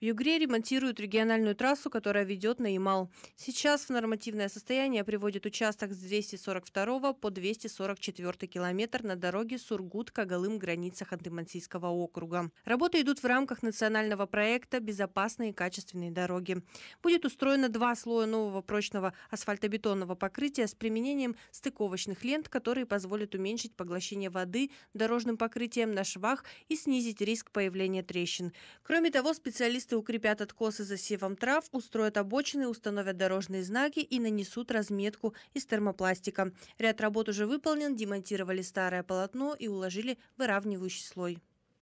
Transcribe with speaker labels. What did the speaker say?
Speaker 1: В Югре ремонтируют региональную трассу, которая ведет на Ямал. Сейчас в нормативное состояние приводит участок с 242 по 244 километр на дороге Сургут-Кагалым граница Ханты-Мансийского округа. Работы идут в рамках национального проекта «Безопасные и качественные дороги». Будет устроено два слоя нового прочного асфальтобетонного покрытия с применением стыковочных лент, которые позволят уменьшить поглощение воды дорожным покрытием на швах и снизить риск появления трещин. Кроме того, специалисты Специалисты укрепят откосы за засевом трав, устроят обочины, установят дорожные знаки и нанесут разметку из термопластика. Ряд работ уже выполнен, демонтировали старое полотно и уложили выравнивающий слой.